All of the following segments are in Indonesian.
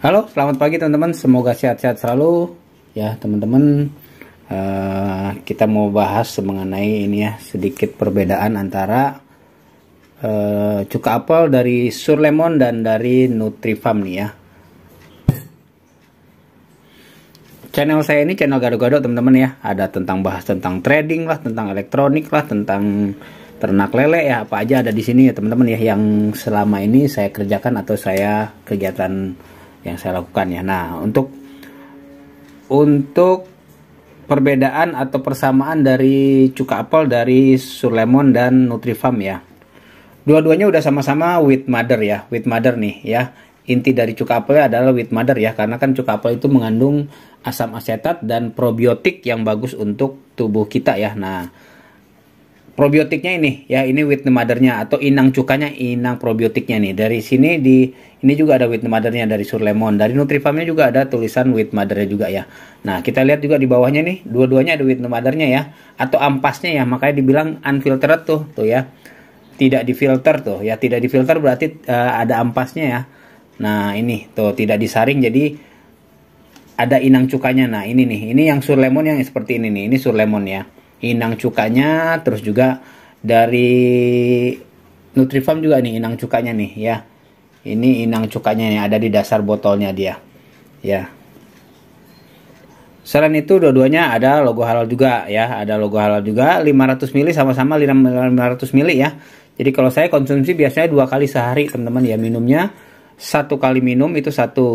Halo, selamat pagi teman-teman. Semoga sehat-sehat selalu ya teman-teman. Uh, kita mau bahas mengenai ini ya sedikit perbedaan antara uh, cuka apel dari sur lemon dan dari Nutrifarm nih ya. Channel saya ini channel gado-gado teman-teman ya. Ada tentang bahas tentang trading lah, tentang elektronik lah, tentang ternak lele ya apa aja ada di sini ya teman-teman ya yang selama ini saya kerjakan atau saya kegiatan yang saya lakukan ya. Nah, untuk untuk perbedaan atau persamaan dari cuka apel dari Surlemon dan nutrifarm ya. Dua-duanya udah sama-sama with mother ya, with mother nih ya. Inti dari cuka apel adalah with mother ya, karena kan cuka apel itu mengandung asam asetat dan probiotik yang bagus untuk tubuh kita ya. Nah, probiotiknya ini ya ini with the mothernya atau inang cukanya inang probiotiknya nih dari sini di ini juga ada with the mothernya dari lemon. dari Nutrifarmnya juga ada tulisan with mothernya juga ya nah kita lihat juga di bawahnya nih dua-duanya ada with the mothernya ya atau ampasnya ya makanya dibilang unfiltered tuh tuh ya tidak difilter tuh ya tidak difilter berarti uh, ada ampasnya ya nah ini tuh tidak disaring jadi ada inang cukanya nah ini nih ini yang sur lemon yang seperti ini nih ini sur lemon ya inang cukanya terus juga dari Nutrifarm juga nih inang cukanya nih ya ini inang cukanya yang ada di dasar botolnya dia ya selain itu dua-duanya ada logo halal juga ya ada logo halal juga 500 mili sama-sama 500 mili ya jadi kalau saya konsumsi biasanya dua kali sehari teman-teman ya minumnya satu kali minum itu satu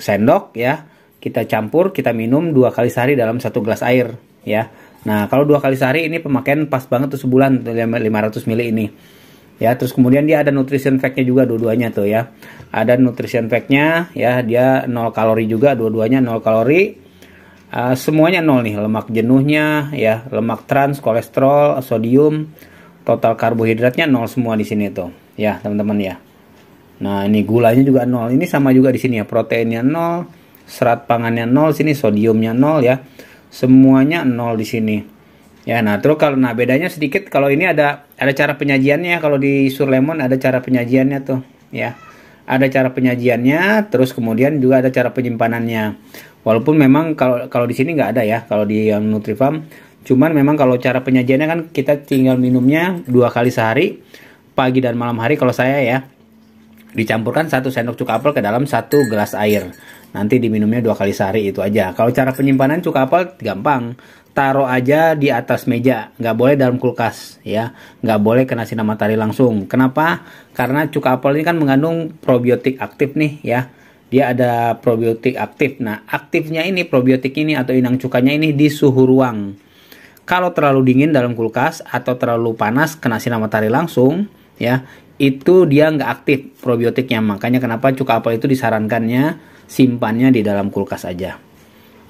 sendok ya kita campur kita minum dua kali sehari dalam satu gelas air ya Nah, kalau dua kali sehari ini pemakaian pas banget tuh sebulan 500 ml ini. Ya, terus kemudian dia ada nutrition fact juga dua-duanya tuh ya. Ada nutrition fact ya, dia nol kalori juga dua-duanya nol kalori. Uh, semuanya nol nih, lemak jenuhnya ya, lemak trans, kolesterol, sodium, total karbohidratnya nol semua di sini tuh. Ya, teman-teman ya. Nah, ini gulanya juga nol. Ini sama juga di sini ya, proteinnya nol, serat pangannya nol, sini sodiumnya nol ya semuanya nol di sini ya nah terus kalau nah bedanya sedikit kalau ini ada ada cara penyajiannya kalau di sur lemon ada cara penyajiannya tuh ya ada cara penyajiannya terus kemudian juga ada cara penyimpanannya walaupun memang kalau kalau di sini nggak ada ya kalau di um, Nutrifarm cuman memang kalau cara penyajiannya kan kita tinggal minumnya dua kali sehari pagi dan malam hari kalau saya ya dicampurkan satu sendok cuka apel ke dalam satu gelas air. Nanti diminumnya dua kali sehari itu aja. Kalau cara penyimpanan cuka apel gampang. Taruh aja di atas meja, nggak boleh dalam kulkas ya, nggak boleh kena sinar matahari langsung. Kenapa? Karena cuka apel ini kan mengandung probiotik aktif nih ya. Dia ada probiotik aktif. Nah, aktifnya ini probiotik ini atau inang cukanya ini di suhu ruang. Kalau terlalu dingin dalam kulkas atau terlalu panas kena sinar matahari langsung, ya itu dia nggak aktif probiotiknya makanya kenapa cuka apel itu disarankannya simpannya di dalam kulkas aja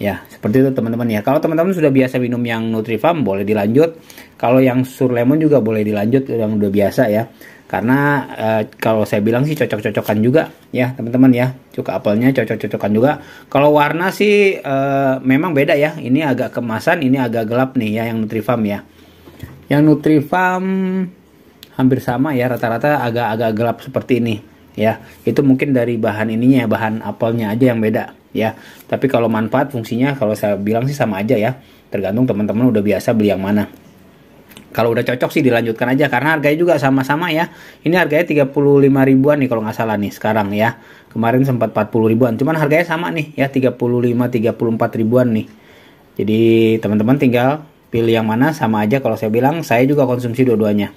ya seperti itu teman-teman ya kalau teman-teman sudah biasa minum yang Nutrifarm boleh dilanjut kalau yang Sur Lemon juga boleh dilanjut yang udah biasa ya karena e, kalau saya bilang sih cocok-cocokan juga ya teman-teman ya cuka apelnya cocok-cocokan juga kalau warna sih e, memang beda ya ini agak kemasan ini agak gelap nih ya yang Nutrifarm ya yang Nutrifarm hampir sama ya rata-rata agak-agak gelap seperti ini ya itu mungkin dari bahan ininya ya, bahan apelnya aja yang beda ya tapi kalau manfaat fungsinya kalau saya bilang sih sama aja ya tergantung teman-teman udah biasa beli yang mana kalau udah cocok sih dilanjutkan aja karena harganya juga sama-sama ya ini harganya 35 ribuan nih kalau nggak salah nih sekarang ya kemarin sempat 40 ribuan cuman harganya sama nih ya 35 34 ribuan nih jadi teman-teman tinggal pilih yang mana sama aja kalau saya bilang saya juga konsumsi dua-duanya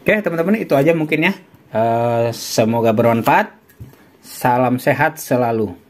Oke teman-teman itu aja mungkin ya. Uh, semoga bermanfaat. Salam sehat selalu.